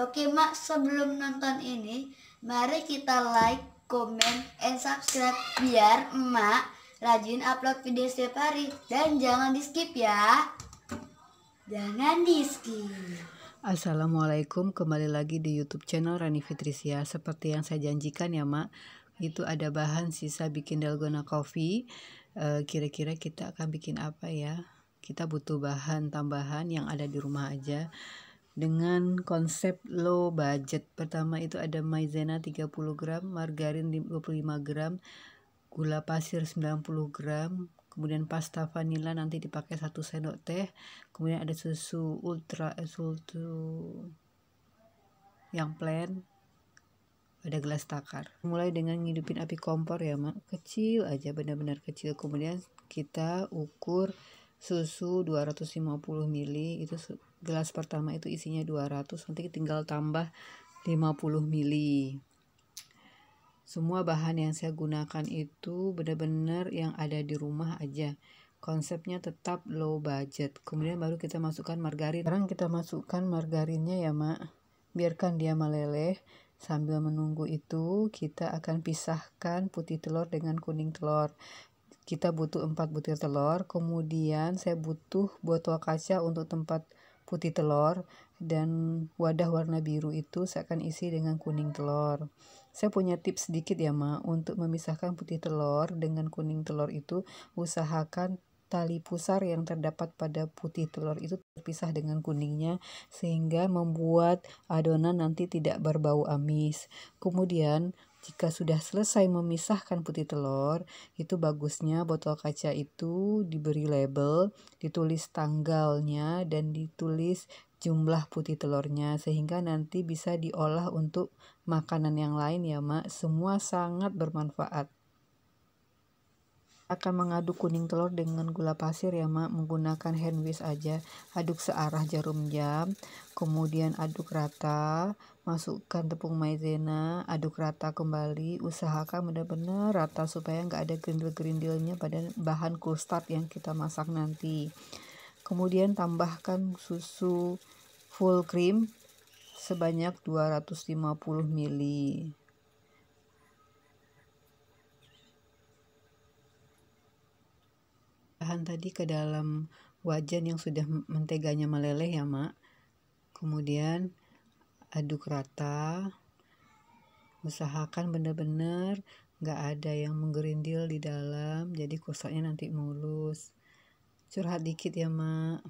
Oke Mak, sebelum nonton ini, mari kita like, comment, and subscribe biar Mak rajin upload video setiap hari. Dan jangan di skip ya. Jangan di skip. Assalamualaikum, kembali lagi di YouTube channel Rani Fitrisia. Seperti yang saya janjikan ya Mak, itu ada bahan sisa bikin dalgona coffee. Eh, kira-kira e, kita akan bikin apa ya? Kita butuh bahan tambahan yang ada di rumah aja dengan konsep low budget. Pertama itu ada maizena 30 gram, margarin 25 gram, gula pasir 90 gram, kemudian pasta vanila nanti dipakai satu sendok teh, kemudian ada susu ultra eh, susu yang plain ada gelas takar. Mulai dengan ngidupin api kompor ya, Mak. Kecil aja, benar-benar kecil. Kemudian kita ukur susu 250 ml itu gelas pertama itu isinya 200 nanti tinggal tambah 50 mili semua bahan yang saya gunakan itu benar-benar yang ada di rumah aja konsepnya tetap low budget kemudian baru kita masukkan margarin sekarang kita masukkan margarinnya ya mak biarkan dia meleleh sambil menunggu itu kita akan pisahkan putih telur dengan kuning telur kita butuh 4 butir telur kemudian saya butuh botol kaca untuk tempat putih telur dan wadah warna biru itu saya akan isi dengan kuning telur. Saya punya tips sedikit ya, Ma, untuk memisahkan putih telur dengan kuning telur itu usahakan tali pusar yang terdapat pada putih telur itu terpisah dengan kuningnya sehingga membuat adonan nanti tidak berbau amis. Kemudian jika sudah selesai memisahkan putih telur, itu bagusnya botol kaca itu diberi label, ditulis tanggalnya dan ditulis jumlah putih telurnya sehingga nanti bisa diolah untuk makanan yang lain ya, Mak. Semua sangat bermanfaat akan mengaduk kuning telur dengan gula pasir ya mak menggunakan hand whisk aja aduk searah jarum jam kemudian aduk rata masukkan tepung maizena aduk rata kembali usahakan benar-benar rata supaya nggak ada gerindil-gerindilnya pada bahan custard yang kita masak nanti kemudian tambahkan susu full cream sebanyak 250 ml bahan tadi ke dalam wajan yang sudah menteganya meleleh ya mak kemudian aduk rata usahakan benar-benar nggak ada yang menggerindil di dalam jadi kusaknya nanti mulus curhat dikit ya mak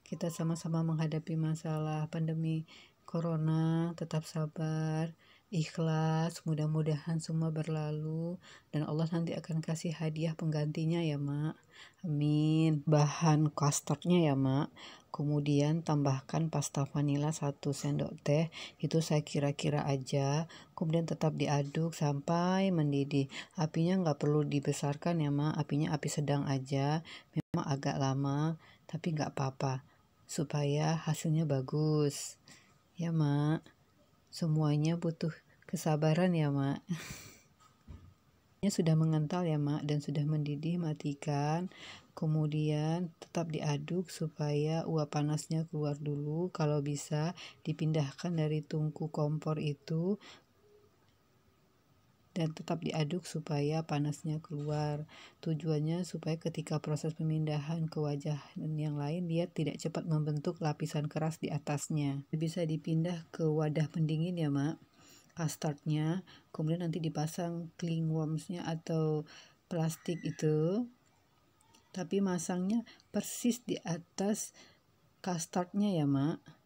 kita sama-sama menghadapi masalah pandemi corona tetap sabar ikhlas mudah-mudahan semua berlalu dan Allah nanti akan kasih hadiah penggantinya ya mak amin bahan custardnya ya mak kemudian tambahkan pasta vanila satu sendok teh itu saya kira-kira aja kemudian tetap diaduk sampai mendidih apinya nggak perlu dibesarkan ya mak apinya api sedang aja memang agak lama tapi nggak apa-apa supaya hasilnya bagus ya mak Semuanya butuh kesabaran ya, Mak. Ini sudah mengental ya, Mak, dan sudah mendidih, matikan. Kemudian tetap diaduk supaya uap panasnya keluar dulu. Kalau bisa dipindahkan dari tungku kompor itu dan tetap diaduk supaya panasnya keluar. Tujuannya supaya ketika proses pemindahan ke wajah yang lain dia tidak cepat membentuk lapisan keras di atasnya. Bisa dipindah ke wadah pendingin ya, Mak. Custardnya, kemudian nanti dipasang clingwormsnya atau plastik itu. Tapi masangnya persis di atas custardnya ya, Mak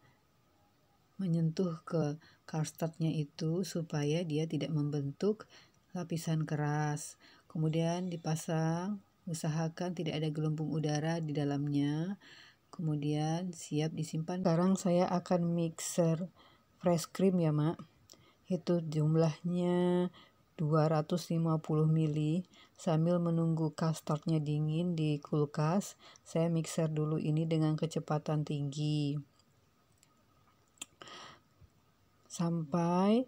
menyentuh ke custardnya itu supaya dia tidak membentuk lapisan keras. Kemudian dipasang, usahakan tidak ada gelembung udara di dalamnya. Kemudian siap disimpan. Sekarang saya akan mixer fresh cream ya, Mak. Itu jumlahnya 250 ml sambil menunggu custardnya dingin di kulkas saya mixer dulu ini dengan kecepatan tinggi sampai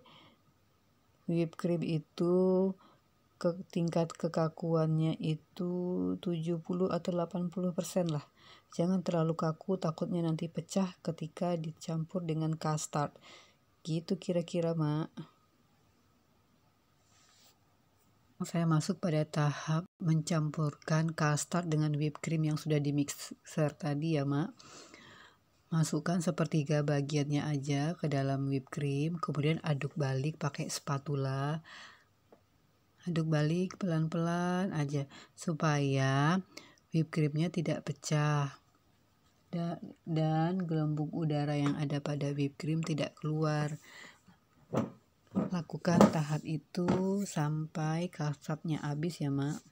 whipped cream itu ke tingkat kekakuannya itu 70 atau 80 persen lah. Jangan terlalu kaku, takutnya nanti pecah ketika dicampur dengan custard. Gitu kira-kira, Mak. Saya masuk pada tahap mencampurkan custard dengan whipped cream yang sudah di mixer tadi ya, Mak. Masukkan sepertiga bagiannya aja ke dalam whipped cream, kemudian aduk balik pakai spatula. Aduk balik pelan-pelan aja supaya whipped creamnya tidak pecah dan gelembung udara yang ada pada whipped cream tidak keluar. Lakukan tahap itu sampai kasatnya habis ya, Mak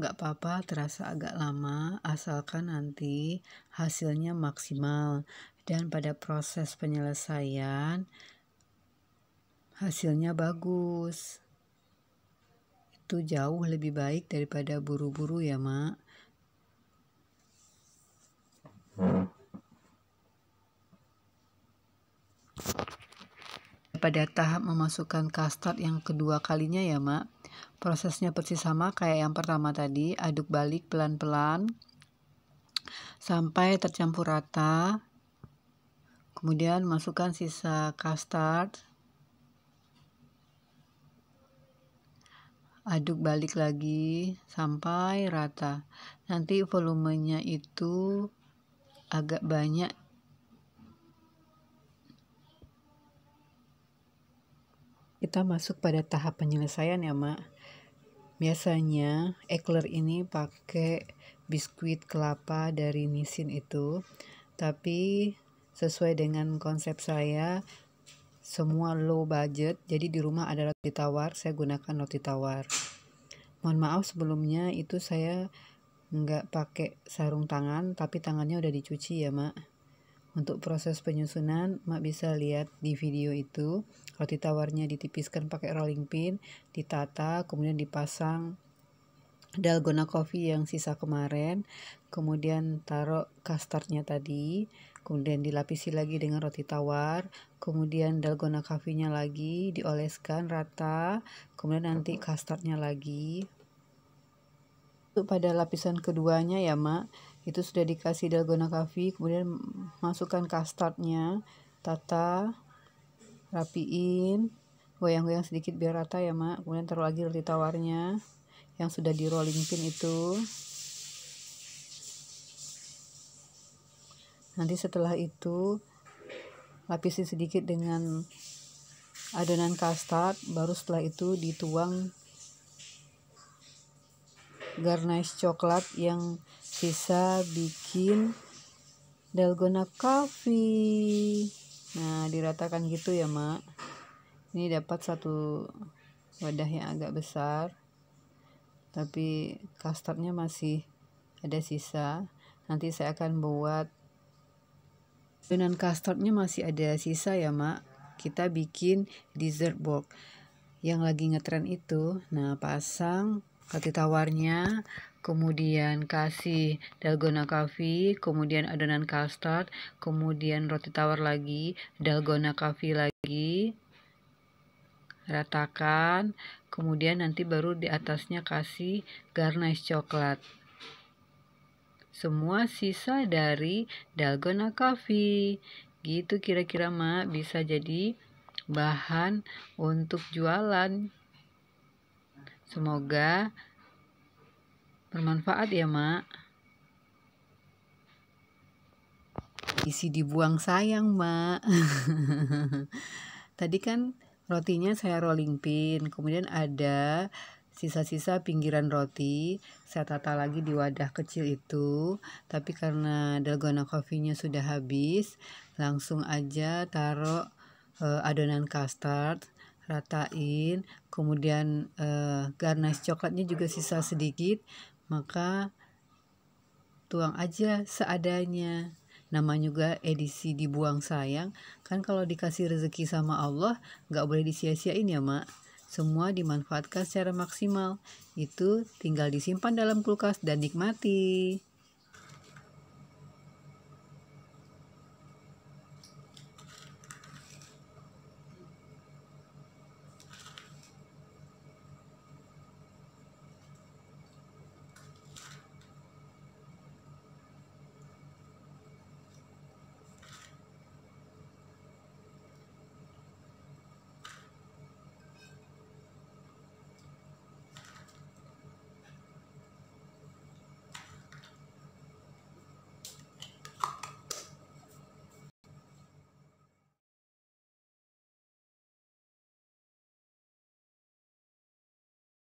nggak apa-apa terasa agak lama asalkan nanti hasilnya maksimal dan pada proses penyelesaian hasilnya bagus. Itu jauh lebih baik daripada buru-buru ya, Mak. Pada tahap memasukkan kastat yang kedua kalinya ya, Mak prosesnya persis sama kayak yang pertama tadi aduk balik pelan-pelan sampai tercampur rata kemudian masukkan sisa custard aduk balik lagi sampai rata nanti volumenya itu agak banyak kita masuk pada tahap penyelesaian ya mak biasanya eclair ini pakai biskuit kelapa dari nisin itu tapi sesuai dengan konsep saya semua low budget jadi di rumah ada roti tawar saya gunakan roti tawar mohon maaf sebelumnya itu saya nggak pakai sarung tangan tapi tangannya udah dicuci ya mak untuk proses penyusunan mak bisa lihat di video itu roti tawarnya ditipiskan pakai rolling pin, ditata, kemudian dipasang dalgona coffee yang sisa kemarin, kemudian taruh kastarnya tadi, kemudian dilapisi lagi dengan roti tawar, kemudian dalgona coffee-nya lagi dioleskan rata, kemudian nanti kastarnya lagi. Itu pada lapisan keduanya ya mak, itu sudah dikasih dalgona coffee, kemudian masukkan kastarnya, tata, rapiin goyang-goyang sedikit biar rata ya mak kemudian taruh lagi roti tawarnya yang sudah di rolling pin itu nanti setelah itu lapisi sedikit dengan adonan custard baru setelah itu dituang garnish coklat yang sisa bikin dalgona coffee nah diratakan gitu ya mak ini dapat satu wadah yang agak besar tapi custardnya masih ada sisa nanti saya akan buat dengan custardnya masih ada sisa ya mak kita bikin dessert box yang lagi ngetren itu nah pasang roti tawarnya kemudian kasih dalgona coffee, kemudian adonan custard, kemudian roti tawar lagi, dalgona coffee lagi, ratakan, kemudian nanti baru di atasnya kasih garnish coklat. Semua sisa dari dalgona coffee. Gitu kira-kira Mak bisa jadi bahan untuk jualan. Semoga Bermanfaat ya, Mak. Isi dibuang sayang, Mak. Tadi kan rotinya saya rolling pin, kemudian ada sisa-sisa pinggiran roti saya tata lagi di wadah kecil itu tapi karena dalgona coffee-nya sudah habis langsung aja taruh eh, adonan custard ratain kemudian eh, garnas coklatnya juga sisa sedikit maka tuang aja seadanya Nama juga edisi dibuang sayang kan kalau dikasih rezeki sama Allah nggak boleh disia-siain ya mak semua dimanfaatkan secara maksimal itu tinggal disimpan dalam kulkas dan nikmati